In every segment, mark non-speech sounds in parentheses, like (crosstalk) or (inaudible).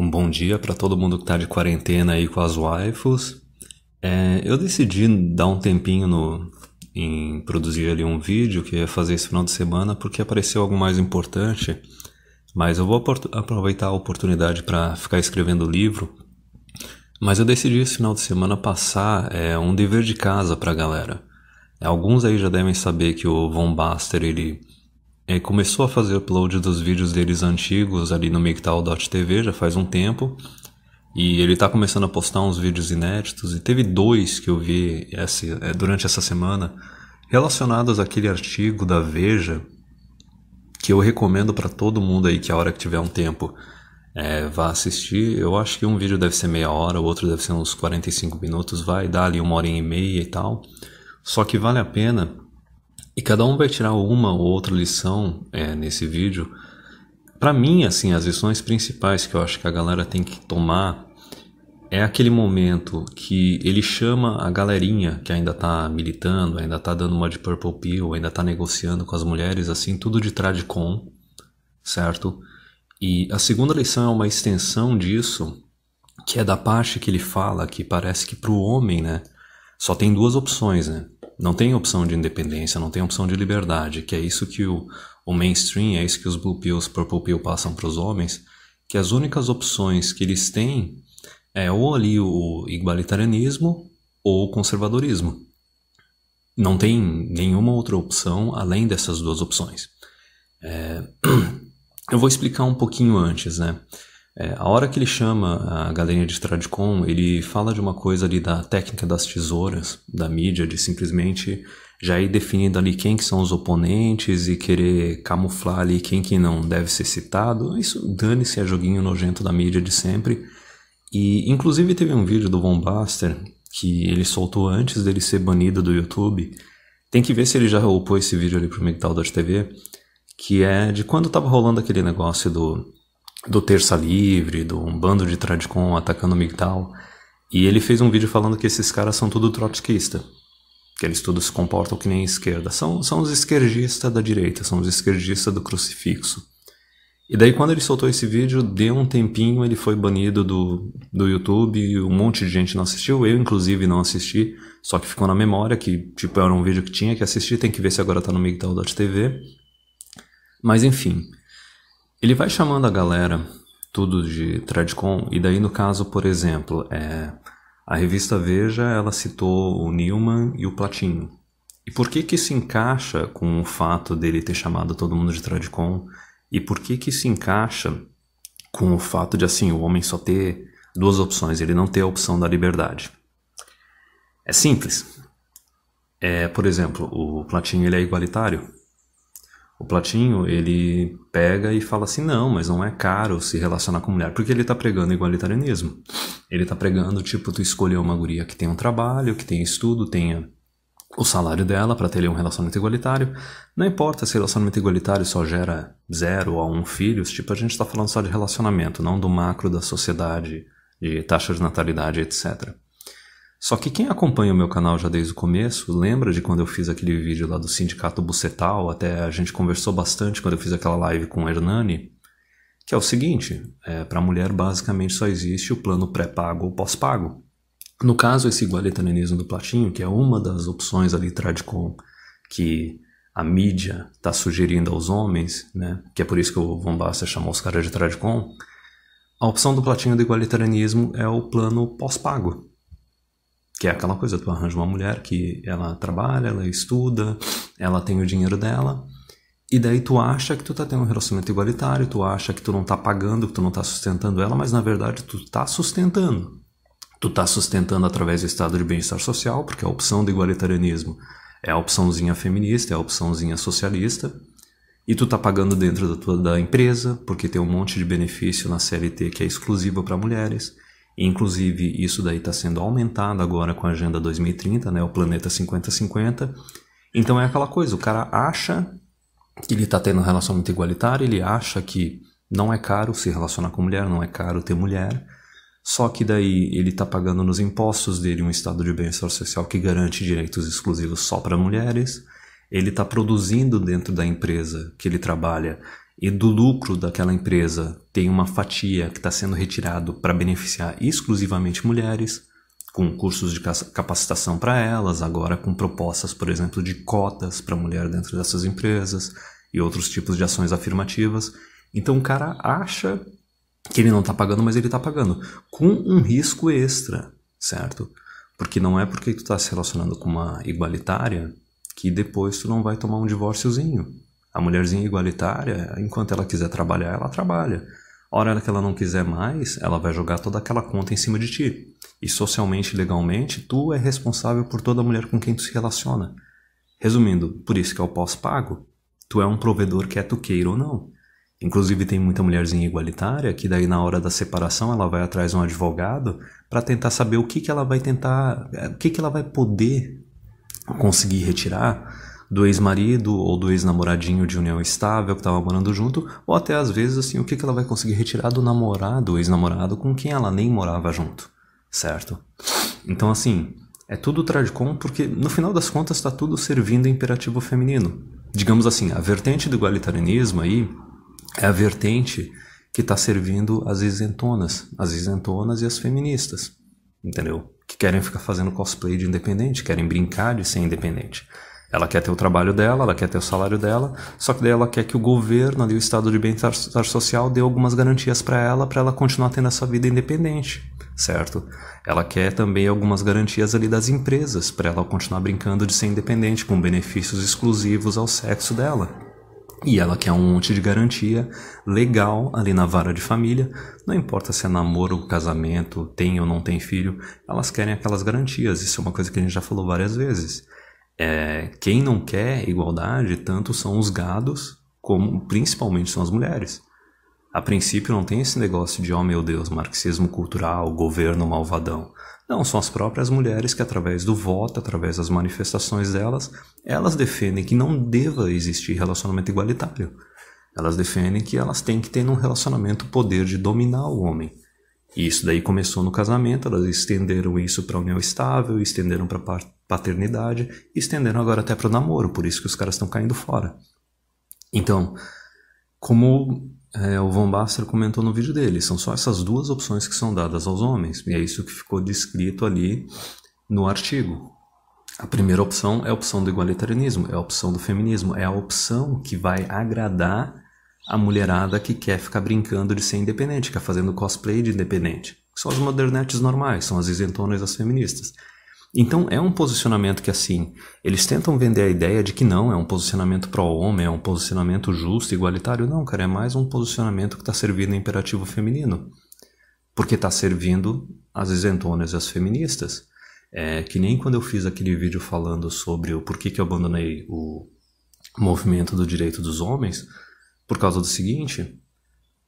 Um bom dia para todo mundo que está de quarentena aí com as waifus. É, eu decidi dar um tempinho no, em produzir ali um vídeo que ia fazer esse final de semana porque apareceu algo mais importante. Mas eu vou aproveitar a oportunidade para ficar escrevendo o livro. Mas eu decidi esse final de semana passar é, um dever de casa para a galera. Alguns aí já devem saber que o Von Baster ele é, começou a fazer upload dos vídeos deles antigos ali no MGTOW.tv já faz um tempo. E ele está começando a postar uns vídeos inéditos. E teve dois que eu vi essa, é, durante essa semana relacionados àquele artigo da Veja que eu recomendo para todo mundo aí que a hora que tiver um tempo é, vá assistir. Eu acho que um vídeo deve ser meia hora, o outro deve ser uns 45 minutos, vai dar ali uma hora e meia e tal. Só que vale a pena e cada um vai tirar uma ou outra lição é, nesse vídeo. Para mim, assim, as lições principais que eu acho que a galera tem que tomar é aquele momento que ele chama a galerinha que ainda tá militando, ainda tá dando uma de purple pill, ainda tá negociando com as mulheres, assim, tudo de tradicom, certo? E a segunda lição é uma extensão disso, que é da parte que ele fala que parece que pro homem, né, só tem duas opções, né? Não tem opção de independência, não tem opção de liberdade, que é isso que o, o mainstream, é isso que os blue pills, purple pill passam para os homens, que as únicas opções que eles têm é ou ali o igualitarianismo ou o conservadorismo. Não tem nenhuma outra opção além dessas duas opções. É... (clears throat) Eu vou explicar um pouquinho antes, né? É, a hora que ele chama a galerinha de Stradcom, ele fala de uma coisa ali da técnica das tesouras, da mídia, de simplesmente já ir definindo ali quem que são os oponentes e querer camuflar ali quem que não deve ser citado. Isso dane-se a é joguinho nojento da mídia de sempre. E inclusive teve um vídeo do Bombaster que ele soltou antes dele ser banido do YouTube. Tem que ver se ele já roupou esse vídeo ali pro MGTOW.tv, que é de quando tava rolando aquele negócio do do Terça Livre, do um bando de Tradicon atacando o MGTOW. E ele fez um vídeo falando que esses caras são tudo trotskista. Que eles todos se comportam que nem esquerda. São, são os esquerdistas da direita, são os esquerdistas do crucifixo. E daí quando ele soltou esse vídeo, deu um tempinho, ele foi banido do, do YouTube, um monte de gente não assistiu, eu inclusive não assisti, só que ficou na memória, que tipo, era um vídeo que tinha que assistir, tem que ver se agora tá no MGTOW.tv. Mas enfim, ele vai chamando a galera, tudo de Tradcom, e daí no caso, por exemplo, é, a revista Veja ela citou o Newman e o Platinho E por que que se encaixa com o fato dele ter chamado todo mundo de Tradcom? E por que que se encaixa com o fato de assim o homem só ter duas opções, ele não ter a opção da liberdade? É simples. É, por exemplo, o Platinho ele é igualitário, o Platinho, ele pega e fala assim: não, mas não é caro se relacionar com mulher, porque ele tá pregando igualitarianismo. Ele tá pregando, tipo, tu escolher uma guria que tenha um trabalho, que tenha estudo, tenha o salário dela para ter um relacionamento igualitário. Não importa se relacionamento igualitário só gera zero a um filho, tipo, a gente está falando só de relacionamento, não do macro da sociedade, de taxa de natalidade, etc. Só que quem acompanha o meu canal já desde o começo, lembra de quando eu fiz aquele vídeo lá do Sindicato Bucetal, até a gente conversou bastante quando eu fiz aquela live com o Hernani, que é o seguinte, é, para a mulher basicamente só existe o plano pré-pago ou pós-pago. No caso, esse igualitarianismo do Platinho, que é uma das opções ali Tradcom que a mídia está sugerindo aos homens, né? que é por isso que o Von Basta chamou os caras de Tradcom, a opção do Platinho do igualitarianismo é o plano pós-pago. Que é aquela coisa, tu arranja uma mulher que ela trabalha, ela estuda, ela tem o dinheiro dela, e daí tu acha que tu tá tendo um relacionamento igualitário, tu acha que tu não tá pagando, que tu não tá sustentando ela, mas na verdade tu tá sustentando. Tu tá sustentando através do estado de bem-estar social, porque a opção do igualitarianismo é a opçãozinha feminista, é a opçãozinha socialista, e tu tá pagando dentro da tua da empresa, porque tem um monte de benefício na CLT que é exclusiva para mulheres. Inclusive, isso daí está sendo aumentado agora com a Agenda 2030, né, o Planeta 5050. Então é aquela coisa, o cara acha que ele está tendo um relacionamento igualitário, ele acha que não é caro se relacionar com mulher, não é caro ter mulher, só que daí ele está pagando nos impostos dele um estado de bem-estar social que garante direitos exclusivos só para mulheres, ele está produzindo dentro da empresa que ele trabalha e do lucro daquela empresa tem uma fatia que está sendo retirado para beneficiar exclusivamente mulheres, com cursos de capacitação para elas, agora com propostas, por exemplo, de cotas para mulher dentro dessas empresas e outros tipos de ações afirmativas. Então o cara acha que ele não está pagando, mas ele está pagando, com um risco extra, certo? Porque não é porque tu está se relacionando com uma igualitária que depois tu não vai tomar um divórciozinho, a mulherzinha igualitária, enquanto ela quiser trabalhar, ela trabalha. A hora que ela não quiser mais, ela vai jogar toda aquela conta em cima de ti. E socialmente e legalmente, tu é responsável por toda mulher com quem tu se relaciona. Resumindo, por isso que é o pós-pago, tu é um provedor que é tu queira ou não. Inclusive tem muita mulherzinha igualitária que daí na hora da separação ela vai atrás de um advogado para tentar saber o que, que ela vai tentar, eh, o que, que ela vai poder conseguir retirar do ex-marido ou do ex-namoradinho de união estável que estava morando junto, ou até às vezes assim, o que, que ela vai conseguir retirar do namorado, ex-namorado com quem ela nem morava junto, certo? Então assim, é tudo tradicom porque no final das contas está tudo servindo ao imperativo feminino. Digamos assim, a vertente do igualitarianismo aí é a vertente que está servindo as isentonas, as isentonas e as feministas, entendeu? Que querem ficar fazendo cosplay de independente, querem brincar de ser independente. Ela quer ter o trabalho dela, ela quer ter o salário dela, só que daí ela quer que o governo ali o estado de bem-estar social dê algumas garantias para ela, para ela continuar tendo sua vida independente, certo? Ela quer também algumas garantias ali das empresas, para ela continuar brincando de ser independente, com benefícios exclusivos ao sexo dela. E ela quer um monte de garantia legal ali na vara de família, não importa se é namoro, casamento, tem ou não tem filho, elas querem aquelas garantias, isso é uma coisa que a gente já falou várias vezes. É, quem não quer igualdade tanto são os gados como principalmente são as mulheres. A princípio não tem esse negócio de, oh meu Deus, marxismo cultural, governo malvadão. Não, são as próprias mulheres que através do voto, através das manifestações delas, elas defendem que não deva existir relacionamento igualitário. Elas defendem que elas têm que ter um relacionamento o poder de dominar o homem. E isso daí começou no casamento, elas estenderam isso para união estável, estenderam para paternidade, estenderam agora até para o namoro, por isso que os caras estão caindo fora. Então, como é, o Von Baster comentou no vídeo dele, são só essas duas opções que são dadas aos homens, e é isso que ficou descrito ali no artigo. A primeira opção é a opção do igualitarianismo, é a opção do feminismo, é a opção que vai agradar a mulherada que quer ficar brincando de ser independente, quer fazendo cosplay de independente. São as modernetes normais, são as isentonas das feministas. Então é um posicionamento que assim, eles tentam vender a ideia de que não, é um posicionamento pró-homem, é um posicionamento justo, igualitário. Não, cara, é mais um posicionamento que está servindo o imperativo feminino. Porque está servindo as isentonas e as feministas. É que nem quando eu fiz aquele vídeo falando sobre o porquê que eu abandonei o movimento do direito dos homens, por causa do seguinte,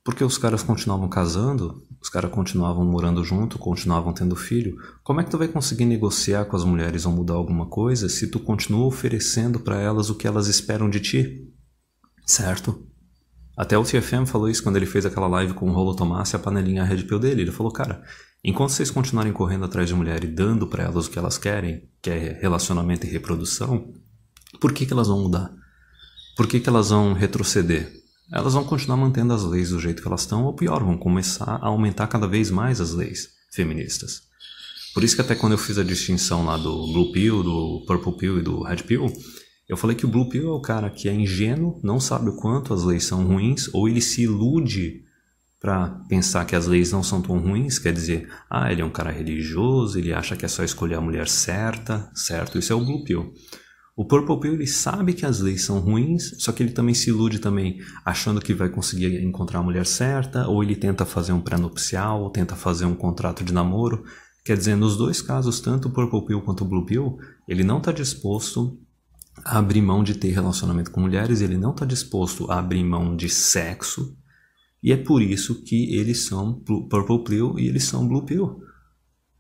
porque os caras continuavam casando, os caras continuavam morando junto, continuavam tendo filho. Como é que tu vai conseguir negociar com as mulheres ou mudar alguma coisa se tu continua oferecendo para elas o que elas esperam de ti? Certo? Até o TFM falou isso quando ele fez aquela live com o Rolo Tomás e a panelinha Red Pill dele. Ele falou, cara, enquanto vocês continuarem correndo atrás de mulher e dando para elas o que elas querem, que é relacionamento e reprodução, por que, que elas vão mudar? Por que, que elas vão retroceder? elas vão continuar mantendo as leis do jeito que elas estão, ou pior, vão começar a aumentar cada vez mais as leis feministas. Por isso que até quando eu fiz a distinção lá do Blue Pill, do Purple Pill e do Red Pill, eu falei que o Blue Pill é o cara que é ingênuo, não sabe o quanto as leis são ruins, ou ele se ilude para pensar que as leis não são tão ruins, quer dizer, ah, ele é um cara religioso, ele acha que é só escolher a mulher certa, certo? Isso é o Blue Pill. O Purple ele sabe que as leis são ruins, só que ele também se ilude também, achando que vai conseguir encontrar a mulher certa, ou ele tenta fazer um pré-nupcial, ou tenta fazer um contrato de namoro. Quer dizer, nos dois casos, tanto o Purple Pill quanto o Blue Pill, ele não está disposto a abrir mão de ter relacionamento com mulheres, ele não está disposto a abrir mão de sexo, e é por isso que eles são Purple Pill e eles são Blue Pill.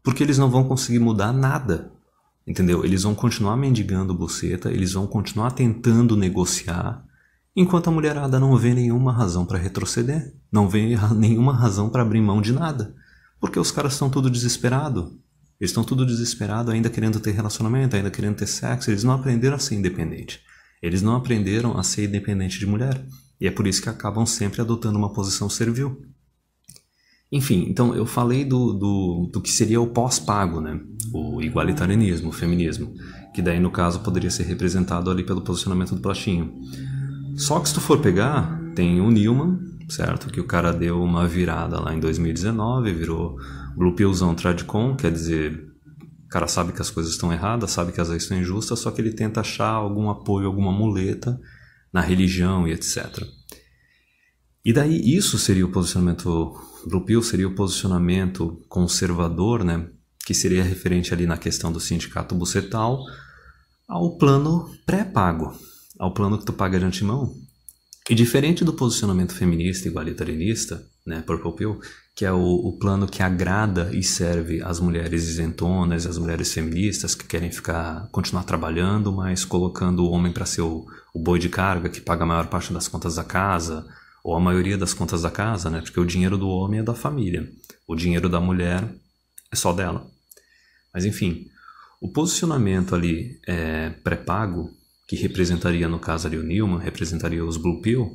Porque eles não vão conseguir mudar nada Entendeu? Eles vão continuar mendigando buceta, eles vão continuar tentando negociar, enquanto a mulherada não vê nenhuma razão para retroceder, não vê (laughs) nenhuma razão para abrir mão de nada, porque os caras estão tudo desesperado. Eles estão tudo desesperado, ainda querendo ter relacionamento, ainda querendo ter sexo, eles não aprenderam a ser independente. Eles não aprenderam a ser independente de mulher. E é por isso que acabam sempre adotando uma posição servil. Enfim, então eu falei do, do, do que seria o pós-pago, né? o igualitarianismo, o feminismo, que daí no caso poderia ser representado ali pelo posicionamento do platinho Só que se tu for pegar, tem o Newman, certo? Que o cara deu uma virada lá em 2019, virou Blue Pillzão Tradicon, quer dizer, o cara sabe que as coisas estão erradas, sabe que as leis estão injustas, só que ele tenta achar algum apoio, alguma muleta na religião e etc. E daí isso seria o posicionamento do Pio, seria o posicionamento conservador, né? Que seria referente ali na questão do sindicato bucetal ao plano pré-pago, ao plano que tu paga de antemão. E diferente do posicionamento feminista igualitarianista né, por que é o, o, plano que agrada e serve as mulheres isentonas, as mulheres feministas que querem ficar continuar trabalhando, mas colocando o homem para ser o, o boi de carga que paga a maior parte das contas da casa, ou a maioria das contas da casa, né? Porque o dinheiro do homem é da família, o dinheiro da mulher é só dela. Mas enfim, o posicionamento ali é, pré-pago, que representaria no caso ali o Newman, representaria os Blue Pill,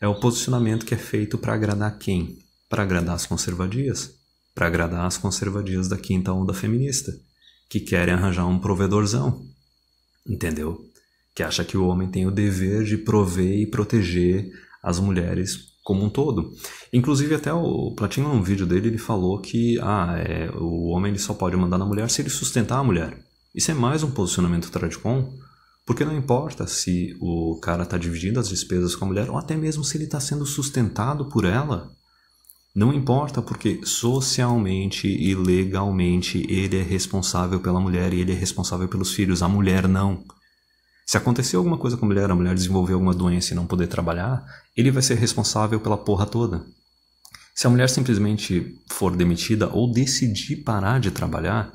é o posicionamento que é feito para agradar quem? Para agradar as conservadias, para agradar as conservadias da quinta onda feminista, que querem arranjar um provedorzão, entendeu? Que acha que o homem tem o dever de prover e proteger as mulheres como um todo. Inclusive até o Platino num vídeo dele ele falou que ah, é, o homem ele só pode mandar na mulher se ele sustentar a mulher. Isso é mais um posicionamento tradicom, porque não importa se o cara está dividindo as despesas com a mulher ou até mesmo se ele está sendo sustentado por ela. Não importa porque socialmente e legalmente ele é responsável pela mulher e ele é responsável pelos filhos, a mulher não. Se acontecer alguma coisa com a mulher, a mulher desenvolver alguma doença e não poder trabalhar, ele vai ser responsável pela porra toda. Se a mulher simplesmente for demitida ou decidir parar de trabalhar,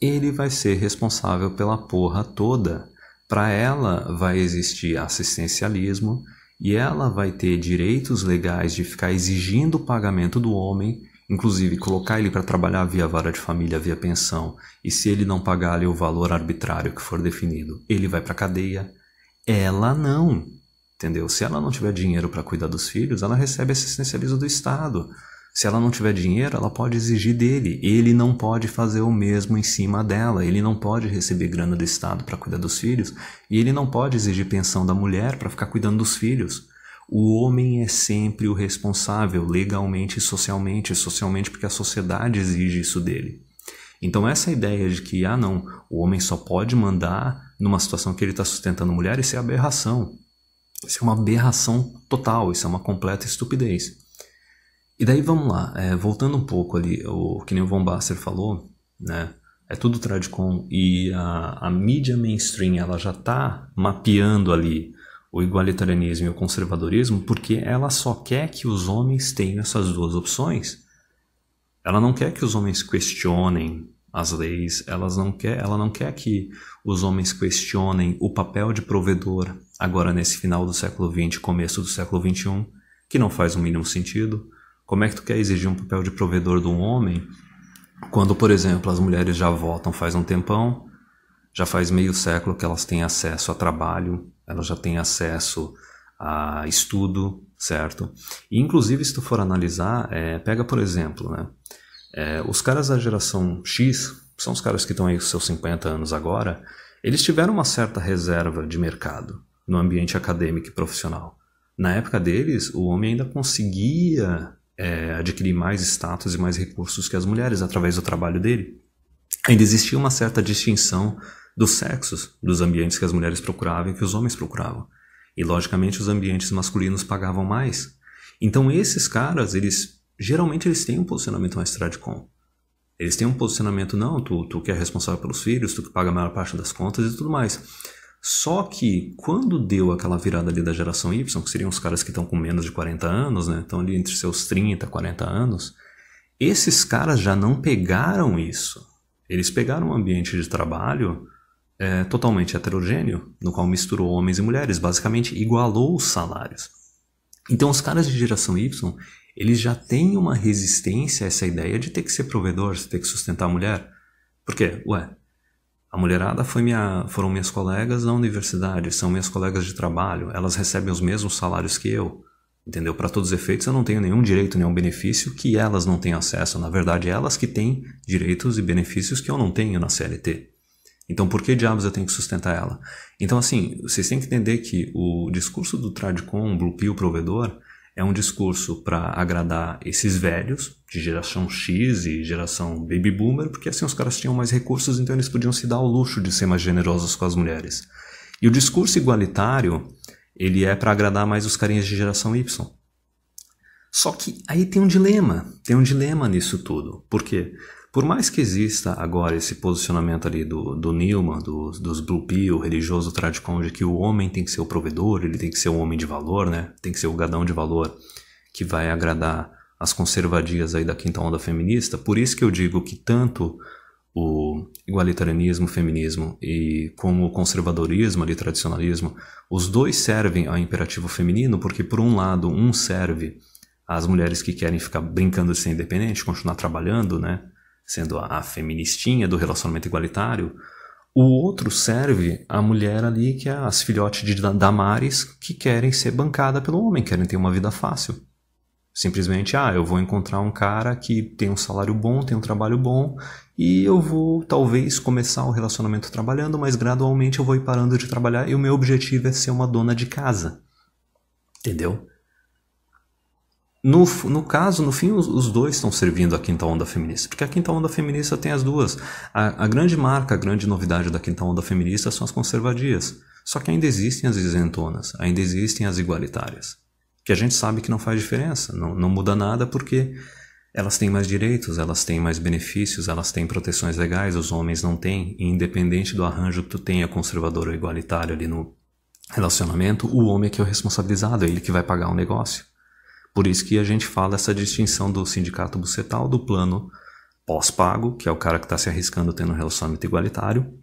ele vai ser responsável pela porra toda. Para ela vai existir assistencialismo e ela vai ter direitos legais de ficar exigindo o pagamento do homem Inclusive, colocar ele para trabalhar via vara de família, via pensão, e se ele não pagar ali o valor arbitrário que for definido, ele vai para cadeia. Ela não, entendeu? Se ela não tiver dinheiro para cuidar dos filhos, ela recebe assistencialismo do Estado. Se ela não tiver dinheiro, ela pode exigir dele. Ele não pode fazer o mesmo em cima dela. Ele não pode receber grana do Estado para cuidar dos filhos. E ele não pode exigir pensão da mulher para ficar cuidando dos filhos o homem é sempre o responsável, legalmente e socialmente, socialmente porque a sociedade exige isso dele. Então essa ideia de que, ah não, o homem só pode mandar numa situação que ele está sustentando mulher, isso é aberração. Isso é uma aberração total, isso é uma completa estupidez. E daí vamos lá, é, voltando um pouco ali, o que nem o Von Basser falou, né? É tudo tradicom e a, a mídia mainstream ela já está mapeando ali o igualitarianismo e o conservadorismo porque ela só quer que os homens tenham essas duas opções. Ela não quer que os homens questionem as leis, elas não quer, ela não quer que os homens questionem o papel de provedor agora nesse final do século XX, começo do século XXI, que não faz o mínimo sentido. Como é que tu quer exigir um papel de provedor de um homem quando, por exemplo, as mulheres já votam faz um tempão, já faz meio século que elas têm acesso a trabalho, ela já tem acesso a estudo, certo? E, inclusive, se tu for analisar, é, pega por exemplo, né? É, os caras da geração X, são os caras que estão aí com seus 50 anos agora, eles tiveram uma certa reserva de mercado no ambiente acadêmico e profissional. Na época deles, o homem ainda conseguia é, adquirir mais status e mais recursos que as mulheres através do trabalho dele. Ainda existia uma certa distinção dos sexos, dos ambientes que as mulheres procuravam e que os homens procuravam. E logicamente os ambientes masculinos pagavam mais. Então esses caras, eles geralmente eles têm um posicionamento mais tradicional, Eles têm um posicionamento não, tu, tu que é responsável pelos filhos, tu que paga a maior parte das contas e tudo mais. Só que quando deu aquela virada ali da geração Y, que seriam os caras que estão com menos de 40 anos, né? Estão ali entre seus 30, 40 anos, esses caras já não pegaram isso. Eles pegaram um ambiente de trabalho é, totalmente heterogêneo, no qual misturou homens e mulheres, basicamente igualou os salários. Então, os caras de geração Y, eles já têm uma resistência a essa ideia de ter que ser provedor, de ter que sustentar a mulher. Por quê? Ué, a mulherada minha, foram minhas colegas na universidade, são minhas colegas de trabalho, elas recebem os mesmos salários que eu. Entendeu? Para todos os efeitos, eu não tenho nenhum direito, nenhum benefício que elas não tenham acesso. Na verdade, elas que têm direitos e benefícios que eu não tenho na CLT. Então, por que diabos eu tenho que sustentar ela? Então, assim, vocês têm que entender que o discurso do Tradcom, Blue Pill, provedor, é um discurso para agradar esses velhos de geração X e geração Baby Boomer, porque assim os caras tinham mais recursos, então eles podiam se dar ao luxo de ser mais generosos com as mulheres. E o discurso igualitário, ele é para agradar mais os carinhas de geração Y. Só que aí tem um dilema, tem um dilema nisso tudo. Por quê? Por mais que exista agora esse posicionamento ali do, do Newman, do, dos Blue Pill, religioso tradicão, de que o homem tem que ser o provedor, ele tem que ser o homem de valor, né? Tem que ser o gadão de valor que vai agradar as conservadias aí da quinta onda feminista. Por isso que eu digo que tanto o igualitarianismo, feminismo e como o conservadorismo ali, tradicionalismo, os dois servem ao imperativo feminino porque por um lado um serve às mulheres que querem ficar brincando de ser independente, continuar trabalhando, né? sendo a, feministinha do relacionamento igualitário, o outro serve a mulher ali, que é as filhotes de Damares, que querem ser bancada pelo homem, querem ter uma vida fácil. Simplesmente, ah, eu vou encontrar um cara que tem um salário bom, tem um trabalho bom, e eu vou talvez começar o relacionamento trabalhando, mas gradualmente eu vou ir parando de trabalhar e o meu objetivo é ser uma dona de casa. Entendeu? No, no caso, no fim, os, os, dois estão servindo a quinta onda feminista, porque a quinta onda feminista tem as duas. A, a grande marca, a grande novidade da quinta onda feminista são as conservadias. Só que ainda existem as isentonas, ainda existem as igualitárias, que a gente sabe que não faz diferença, não, não muda nada porque elas têm mais direitos, elas têm mais benefícios, elas têm proteções legais, os homens não têm, e independente do arranjo que tu tenha conservador ou igualitário ali no relacionamento, o homem é que é o responsabilizado, é ele que vai pagar o um negócio. Por isso que a gente fala essa distinção do sindicato bucetal, do plano pós-pago, que é o cara que está se arriscando tendo um relacionamento igualitário,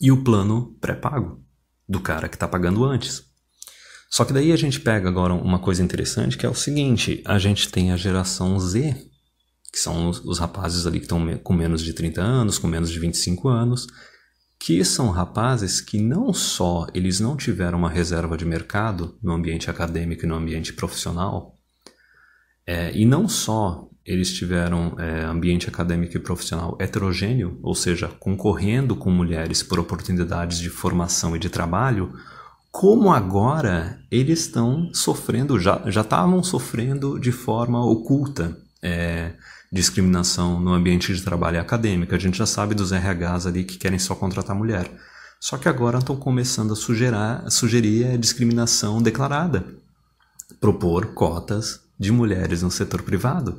e o plano pré-pago, do cara que está pagando antes. Só que daí a gente pega agora uma coisa interessante, que é o seguinte, a gente tem a geração Z, que são os, os rapazes ali que estão com menos de 30 anos, com menos de 25 anos, que são rapazes que não só eles não tiveram uma reserva de mercado no ambiente acadêmico e no ambiente profissional, é, e não só eles tiveram é, ambiente acadêmico e profissional heterogêneo, ou seja, concorrendo com mulheres por oportunidades de formação e de trabalho, como agora eles estão sofrendo, já estavam sofrendo de forma oculta é, discriminação no ambiente de trabalho e acadêmico. A gente já sabe dos RHs ali que querem só contratar mulher. Só que agora estão começando a sugerir, a sugerir a discriminação declarada, propor cotas de mulheres no setor privado,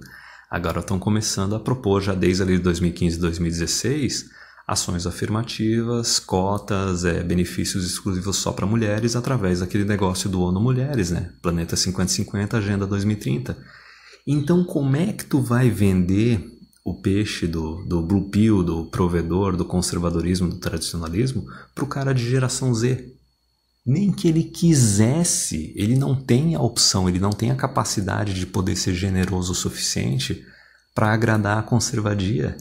agora estão começando a propor já desde ali 2015 2016 ações afirmativas, cotas, é, benefícios exclusivos só para mulheres através daquele negócio do ONU Mulheres, né? Planeta 5050, Agenda 2030. Então, como é que tu vai vender o peixe do, do blue pill, do provedor, do conservadorismo, do tradicionalismo, para o cara de geração Z, nem que ele quisesse, ele não tem a opção, ele não tem a capacidade de poder ser generoso o suficiente para agradar a conservadia.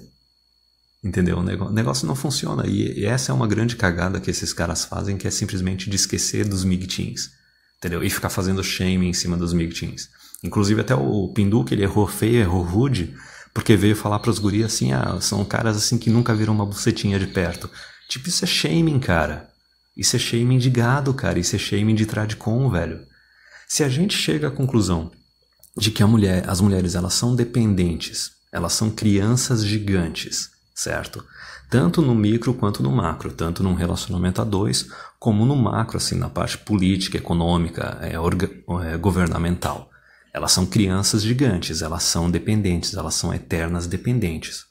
Entendeu? O negócio não funciona. E essa é uma grande cagada que esses caras fazem, que é simplesmente de esquecer dos MGTs. Entendeu? E ficar fazendo shame em cima dos MGTs. Inclusive, até o Pindu, que ele errou feio, errou rude, porque veio falar pros gurias assim: ah, são caras assim que nunca viram uma bucetinha de perto. Tipo, isso é shaming, cara. Isso é shaming de gado, cara. Isso é shaming de tradicom, velho. Se a gente chega à conclusão de que mulher, as mulheres elas são dependentes, elas são crianças gigantes, certo? Tanto no micro quanto no macro, tanto num relacionamento a dois, como no macro, assim, na parte política, econômica, é, é, governamental. Elas são crianças gigantes, elas são dependentes, elas são eternas dependentes.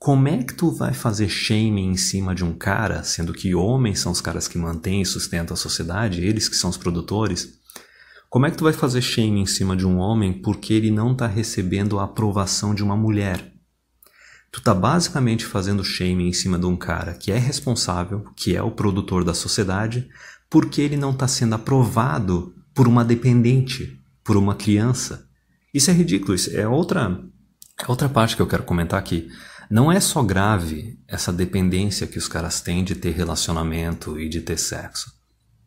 Como é que tu vai fazer shaming em cima de um cara, sendo que homens são os caras que mantêm e sustentam a sociedade, eles que são os produtores? Como é que tu vai fazer shaming em cima de um homem porque ele não está recebendo a aprovação de uma mulher? Tu tá basicamente fazendo shaming em cima de um cara que é responsável, que é o produtor da sociedade, porque ele não está sendo aprovado por uma dependente, por uma criança. Isso é ridículo, isso é outra é outra parte que eu quero comentar aqui. Não é só grave essa dependência que os caras têm de ter relacionamento e de ter sexo.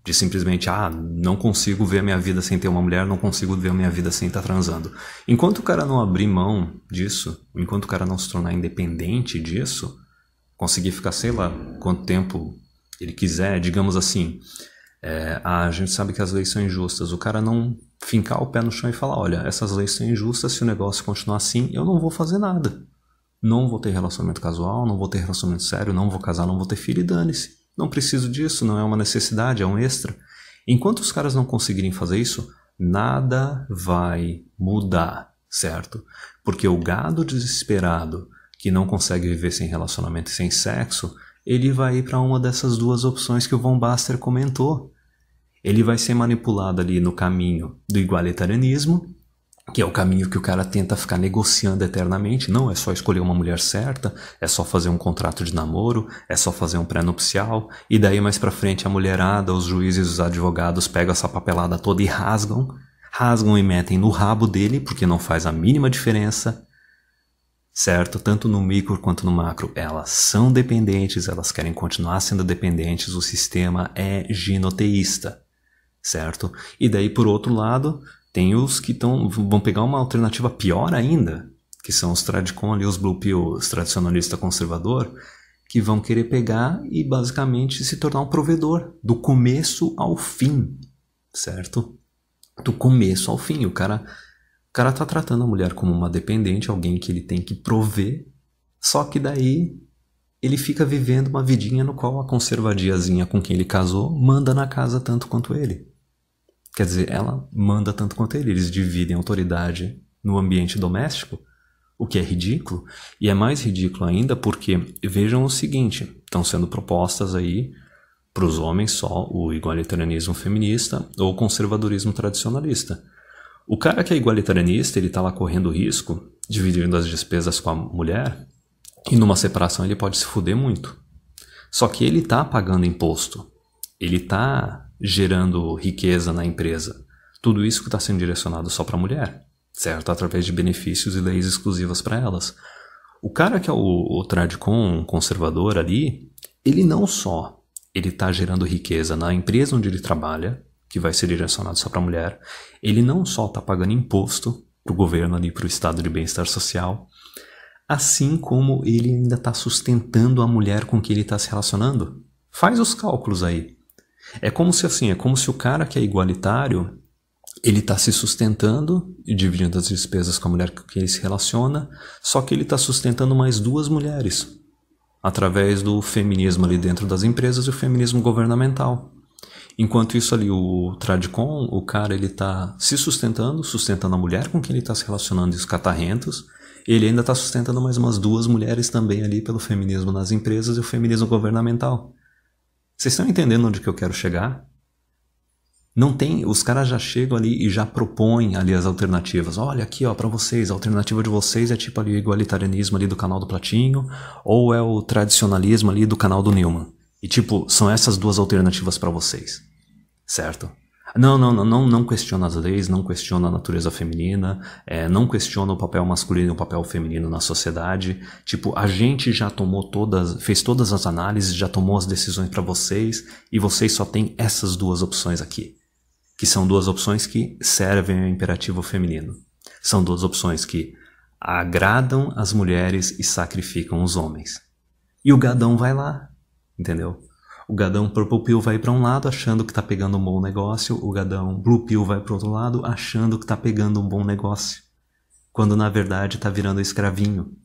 De simplesmente, ah, não consigo ver a minha vida sem ter uma mulher, não consigo ver a minha vida sem estar tá transando. Enquanto o cara não abrir mão disso, enquanto o cara não se tornar independente disso, conseguir ficar, sei lá, quanto tempo ele quiser, digamos assim, é, ah, a gente sabe que as leis são injustas. O cara não fincar o pé no chão e falar: olha, essas leis são injustas, se o negócio continuar assim, eu não vou fazer nada não vou ter relacionamento casual, não vou ter relacionamento sério, não vou casar, não vou ter filho e dane-se. Não preciso disso, não é uma necessidade, é um extra. Enquanto os caras não conseguirem fazer isso, nada vai mudar, certo? Porque o gado desesperado que não consegue viver sem relacionamento e sem sexo, ele vai ir para uma dessas duas opções que o Von Baster comentou. Ele vai ser manipulado ali no caminho do igualitarianismo que é o caminho que o cara tenta ficar negociando eternamente. Não, é só escolher uma mulher certa, é só fazer um contrato de namoro, é só fazer um pré-nupcial, e daí mais para frente a mulherada, os juízes, os advogados pegam essa papelada toda e rasgam, rasgam e metem no rabo dele, porque não faz a mínima diferença. Certo? Tanto no micro quanto no macro, elas são dependentes, elas querem continuar sendo dependentes, o sistema é ginoteísta certo? E daí, por outro lado, tem os que tão, vão pegar uma alternativa pior ainda, que são os tradicon ali, os blue Pills, tradicionalista conservador, que vão querer pegar e basicamente se tornar um provedor do começo ao fim, certo? Do começo ao fim, o cara o cara tá tratando a mulher como uma dependente, alguém que ele tem que prover, só que daí ele fica vivendo uma vidinha no qual a conservadiazinha com quem ele casou manda na casa tanto quanto ele. Quer dizer, ela manda tanto quanto ele. Eles dividem autoridade no ambiente doméstico, o que é ridículo. E é mais ridículo ainda porque, vejam o seguinte: estão sendo propostas aí para os homens só o igualitarianismo feminista ou o conservadorismo tradicionalista. O cara que é igualitarianista, ele está lá correndo risco, dividindo as despesas com a mulher, e numa separação ele pode se fuder muito. Só que ele está pagando imposto. Ele está gerando riqueza na empresa. Tudo isso que está sendo direcionado só para a mulher, certo? Através de benefícios e leis exclusivas para elas. O cara que é o, o conservador ali, ele não só ele está gerando riqueza na empresa onde ele trabalha, que vai ser direcionado só para a mulher, ele não só está pagando imposto para o governo ali, para o estado de bem-estar social, assim como ele ainda está sustentando a mulher com que ele está se relacionando. Faz os cálculos aí. É como se assim, é como se o cara que é igualitário, ele está se sustentando e dividindo as despesas com a mulher com que ele se relaciona, só que ele está sustentando mais duas mulheres através do feminismo ali dentro das empresas e o feminismo governamental. Enquanto isso ali o tradcom, o cara ele está se sustentando, sustentando a mulher com quem ele está se relacionando e os catarrentos, ele ainda está sustentando mais umas duas mulheres também ali pelo feminismo nas empresas e o feminismo governamental. Vocês estão entendendo onde que eu quero chegar? Não tem, os caras já chegam ali e já propõem ali as alternativas. Olha aqui, ó, para vocês, a alternativa de vocês é tipo ali o igualitarianismo ali do canal do Platinho ou é o tradicionalismo ali do canal do Newman. E tipo, são essas duas alternativas para vocês. Certo? Não, não, não, não, não questiona as leis, não questiona a natureza feminina, é, não questiona o papel masculino e o papel feminino na sociedade. Tipo, a gente já tomou todas, fez todas as análises, já tomou as decisões para vocês e vocês só têm essas duas opções aqui, que são duas opções que servem ao imperativo feminino. São duas opções que agradam as mulheres e sacrificam os homens. E o gadão vai lá, entendeu? O gadão Purple Pill vai para um lado achando que tá pegando um bom negócio, o gadão Blue Pill vai para outro lado achando que tá pegando um bom negócio, quando na verdade tá virando escravinho.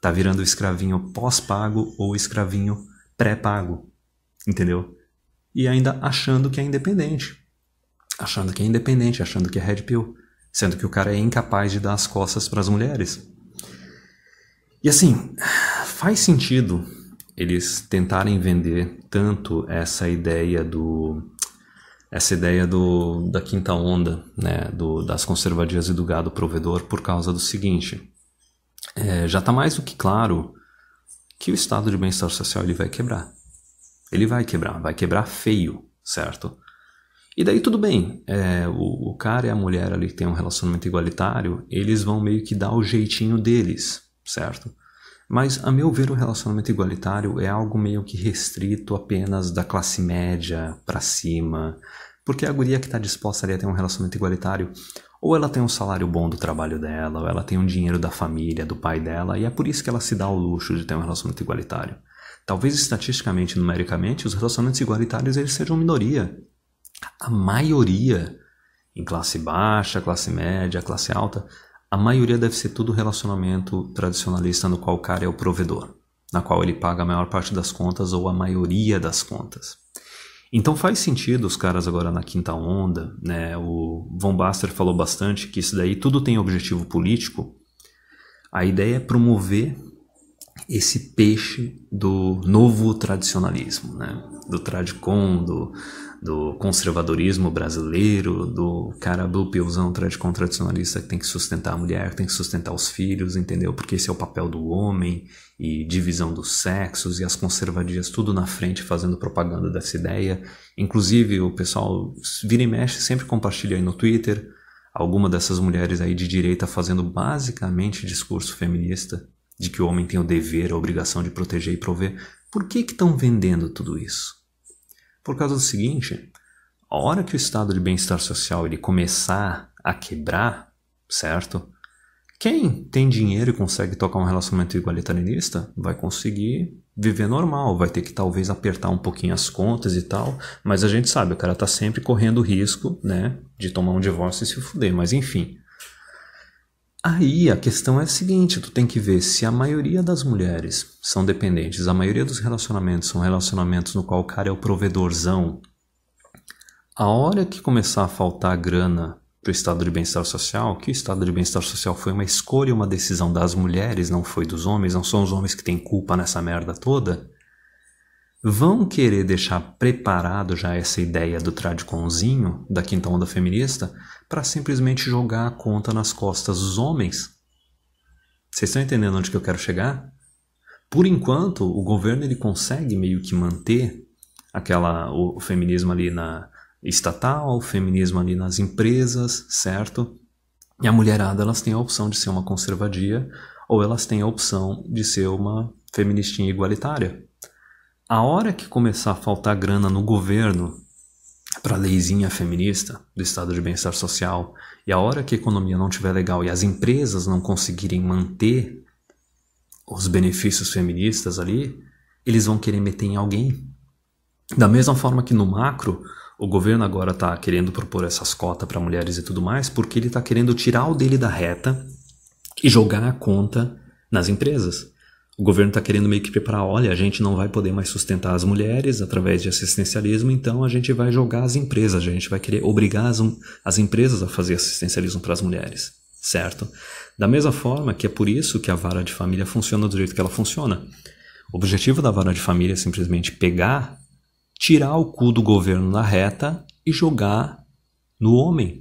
Tá virando escravinho pós-pago ou escravinho pré-pago, entendeu? E ainda achando que é independente. Achando que é independente, achando que é red pill, sendo que o cara é incapaz de dar as costas para as mulheres. E assim, faz sentido eles tentarem vender tanto essa ideia do essa ideia do, da quinta onda, né, do, das conservadias e do gado provedor por causa do seguinte, é, já está mais do que claro que o estado de bem-estar social ele vai quebrar, ele vai quebrar, vai quebrar feio, certo? E daí tudo bem, é, o, o, cara e a mulher ali que tem um relacionamento igualitário, eles vão meio que dar o jeitinho deles, certo? Mas, a meu ver, o relacionamento igualitário é algo meio que restrito apenas da classe média para cima. Porque a guria que está disposta ali a ter um relacionamento igualitário, ou ela tem um salário bom do trabalho dela, ou ela tem um dinheiro da família, do pai dela, e é por isso que ela se dá o luxo de ter um relacionamento igualitário. Talvez estatisticamente, numericamente, os relacionamentos igualitários eles sejam minoria. A maioria, em classe baixa, classe média, classe alta, a maioria deve ser tudo relacionamento tradicionalista no qual o cara é o provedor, na qual ele paga a maior parte das contas ou a maioria das contas. Então faz sentido os caras agora na quinta onda, né? O Von Baster falou bastante que isso daí tudo tem objetivo político. A ideia é promover esse peixe do novo tradicionalismo, né? Do tradicon, do, do conservadorismo brasileiro, do cara blue pillzão tradicionalista que tem que sustentar a mulher, que tem que sustentar os filhos, entendeu? Porque esse é o papel do homem e divisão dos sexos e as conservadias tudo na frente fazendo propaganda dessa ideia. Inclusive o pessoal vira e mexe sempre compartilha aí no Twitter alguma dessas mulheres aí de direita fazendo basicamente discurso feminista de que o homem tem o dever, a obrigação de proteger e prover. Por que que estão vendendo tudo isso? Por causa do seguinte, a hora que o estado de bem-estar social ele começar a quebrar, certo? Quem tem dinheiro e consegue tocar um relacionamento igualitarista vai conseguir viver normal, vai ter que talvez apertar um pouquinho as contas e tal, mas a gente sabe, o cara tá sempre correndo o risco, né, de tomar um divórcio e se fuder, mas enfim. Aí a questão é a seguinte: tu tem que ver se a maioria das mulheres são dependentes, a maioria dos relacionamentos são relacionamentos no qual o cara é o provedorzão. A hora que começar a faltar grana para o estado de bem-estar social, que o estado de bem-estar social foi uma escolha, uma decisão das mulheres, não foi dos homens, não são os homens que têm culpa nessa merda toda vão querer deixar preparado já essa ideia do tradiconzinho da quinta onda feminista para simplesmente jogar a conta nas costas dos homens. Vocês estão entendendo onde que eu quero chegar? Por enquanto, o governo ele consegue meio que manter aquela o, o feminismo ali na estatal, o feminismo ali nas empresas, certo? E a mulherada elas têm a opção de ser uma conservadia ou elas têm a opção de ser uma feministinha igualitária a hora que começar a faltar grana no governo para a leizinha feminista do estado de bem-estar social, e a hora que a economia não estiver legal e as empresas não conseguirem manter os benefícios feministas ali, eles vão querer meter em alguém. Da mesma forma que no macro, o governo agora está querendo propor essas cotas para mulheres e tudo mais, porque ele está querendo tirar o dele da reta e jogar a conta nas empresas o governo está querendo meio que preparar, olha, a gente não vai poder mais sustentar as mulheres através de assistencialismo, então a gente vai jogar as empresas, a gente vai querer obrigar as, as empresas a fazer assistencialismo para as mulheres, certo? Da mesma forma que é por isso que a vara de família funciona do jeito que ela funciona. O objetivo da vara de família é simplesmente pegar, tirar o cu do governo na reta e jogar no homem,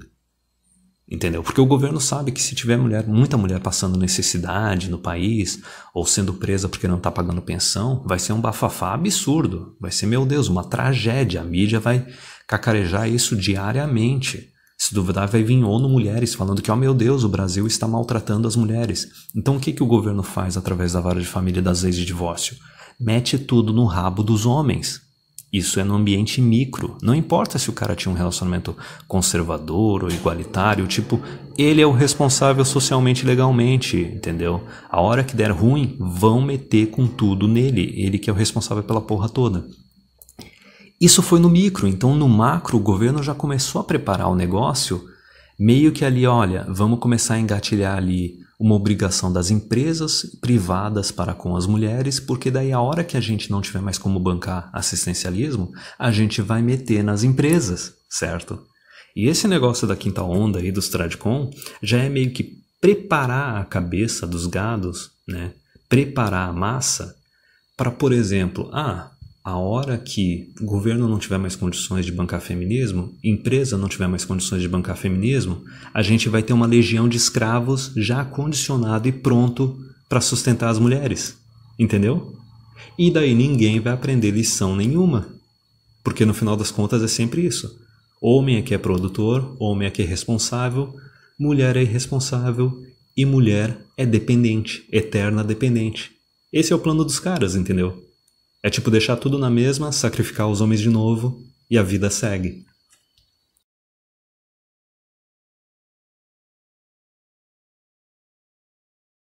Entendeu? Porque o governo sabe que se tiver mulher, muita mulher passando necessidade no país, ou sendo presa porque não está pagando pensão, vai ser um bafafá absurdo. Vai ser, meu Deus, uma tragédia. A mídia vai cacarejar isso diariamente. Se duvidar, vai vir ONU Mulheres falando que, oh meu Deus, o Brasil está maltratando as mulheres. Então o que, que o governo faz através da vara de família das leis de divórcio? Mete tudo no rabo dos homens. Isso é no ambiente micro. Não importa se o cara tinha um relacionamento conservador ou igualitário, tipo, ele é o responsável socialmente e legalmente, entendeu? A hora que der ruim, vão meter com tudo nele. Ele que é o responsável pela porra toda. Isso foi no micro, então no macro o governo já começou a preparar o negócio meio que ali, olha, vamos começar a engatilhar ali uma obrigação das empresas privadas para com as mulheres, porque daí a hora que a gente não tiver mais como bancar assistencialismo, a gente vai meter nas empresas, certo? E esse negócio da quinta onda aí dos Tradcom já é meio que preparar a cabeça dos gados, né? Preparar a massa para, por exemplo, ah, a hora que o governo não tiver mais condições de bancar feminismo, empresa não tiver mais condições de bancar feminismo, a gente vai ter uma legião de escravos já condicionado e pronto para sustentar as mulheres. Entendeu? E daí ninguém vai aprender lição nenhuma. Porque no final das contas é sempre isso. Homem é que é produtor, homem é que é responsável, mulher é irresponsável e mulher é dependente, eterna dependente. Esse é o plano dos caras, entendeu? É tipo deixar tudo na mesma, sacrificar os homens de novo e a vida segue.